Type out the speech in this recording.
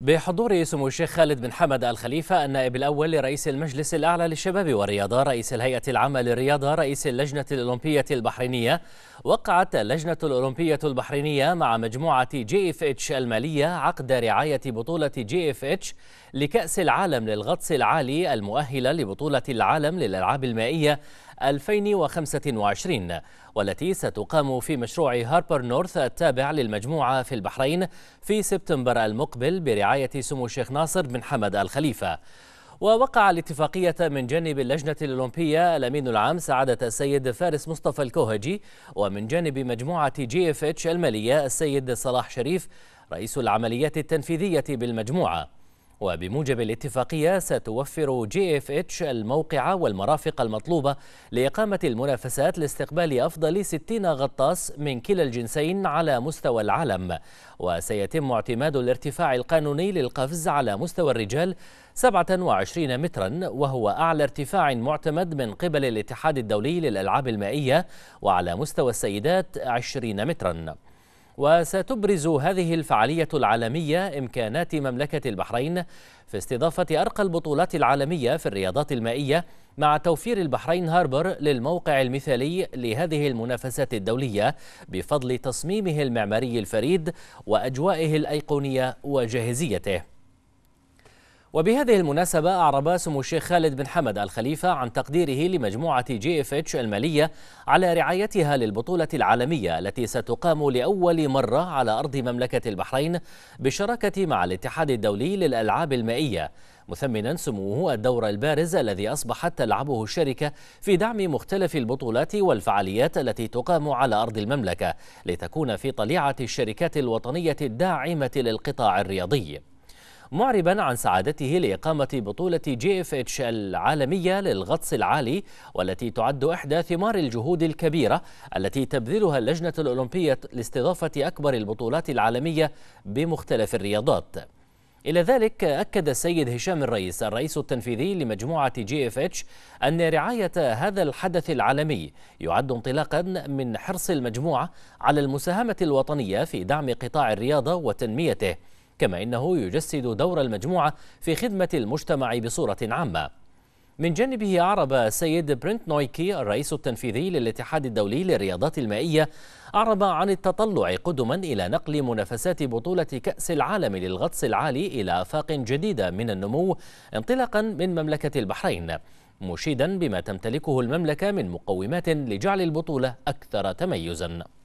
بحضور سمو الشيخ خالد بن حمد الخليفة النائب الأول لرئيس المجلس الأعلى للشباب والرياضة رئيس الهيئة العامة للرياضة رئيس اللجنة الأولمبية البحرينية وقعت اللجنة الأولمبية البحرينية مع مجموعة جي اف اتش المالية عقد رعاية بطولة جي اف اتش لكأس العالم للغطس العالي المؤهلة لبطولة العالم للألعاب المائية 2025 والتي ستقام في مشروع هاربر نورث التابع للمجموعة في البحرين في سبتمبر المقبل برعاية سمو الشيخ ناصر بن حمد الخليفة ووقع الاتفاقية من جانب اللجنة الأولمبية الأمين العام سعادة السيد فارس مصطفى الكوهجي ومن جانب مجموعة جي اف اتش المالية السيد صلاح شريف رئيس العمليات التنفيذية بالمجموعة وبموجب الاتفاقية ستوفر جي اف اتش الموقع والمرافق المطلوبة لإقامة المنافسات لاستقبال أفضل 60 غطاس من كلا الجنسين على مستوى العالم وسيتم اعتماد الارتفاع القانوني للقفز على مستوى الرجال 27 مترا وهو أعلى ارتفاع معتمد من قبل الاتحاد الدولي للألعاب المائية وعلى مستوى السيدات 20 متراً وستبرز هذه الفعالية العالمية إمكانات مملكة البحرين في استضافة أرقى البطولات العالمية في الرياضات المائية مع توفير البحرين هاربر للموقع المثالي لهذه المنافسات الدولية بفضل تصميمه المعماري الفريد وأجوائه الأيقونية وجاهزيته وبهذه المناسبة أعرب سمو الشيخ خالد بن حمد الخليفة عن تقديره لمجموعة جي اف اتش المالية على رعايتها للبطولة العالمية التي ستقام لأول مرة على أرض مملكة البحرين بالشراكة مع الاتحاد الدولي للألعاب المائية مثمنا سموه الدور البارز الذي أصبحت تلعبه الشركة في دعم مختلف البطولات والفعاليات التي تقام على أرض المملكة لتكون في طليعة الشركات الوطنية الداعمة للقطاع الرياضي معربا عن سعادته لإقامة بطولة جي اف اتش العالمية للغطس العالي والتي تعد إحدى ثمار الجهود الكبيرة التي تبذلها اللجنة الأولمبية لاستضافة أكبر البطولات العالمية بمختلف الرياضات إلى ذلك أكد السيد هشام الرئيس الرئيس التنفيذي لمجموعة جي اف اتش أن رعاية هذا الحدث العالمي يعد انطلاقا من حرص المجموعة على المساهمة الوطنية في دعم قطاع الرياضة وتنميته كما إنه يجسد دور المجموعة في خدمة المجتمع بصورة عامة من جانبه أعرب السيد برنت نويكي الرئيس التنفيذي للاتحاد الدولي للرياضات المائية أعرب عن التطلع قدما إلى نقل منافسات بطولة كأس العالم للغطس العالي إلى آفاق جديدة من النمو انطلاقا من مملكة البحرين مشيدا بما تمتلكه المملكة من مقومات لجعل البطولة أكثر تميزا